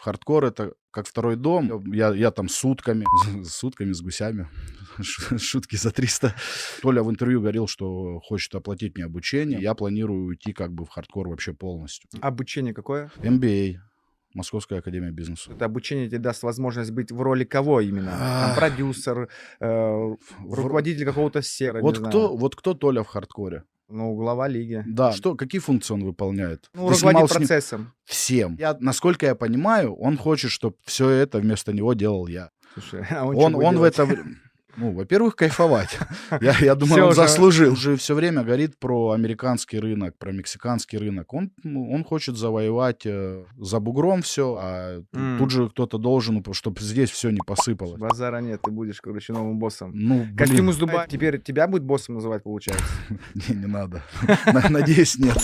Хардкор это как второй дом. Я, я там сутками, сутками с гусями. Шутки за 300. Толя в интервью говорил, что хочет оплатить мне обучение. Я планирую уйти как бы в хардкор вообще полностью. А обучение какое? MBA. А, Московская академия бизнеса. Это обучение тебе даст возможность быть в роли кого именно? Там, продюсер, э, руководитель какого-то сера. Вот кто, знаю. вот кто Толя в хардкоре? Ну, глава лиги. Да. Что, какие функции он выполняет? Ну, Ты руководит процессом. Ним... Всем. Я, насколько я понимаю, он хочет, чтобы все это вместо него делал я. Слушай, а он, он, он в это время... Ну, во-первых, кайфовать. Я, я думаю, все он уже... заслужил. Он все время говорит про американский рынок, про мексиканский рынок. Он, ну, он хочет завоевать э, за бугром все, а mm. тут же кто-то должен, чтобы здесь все не посыпалось. Базара нет, ты будешь, короче, новым боссом. Ну, блин. Как ты ему с Дубая, теперь тебя будет боссом называть, получается? Не, не надо. Надеюсь, нет.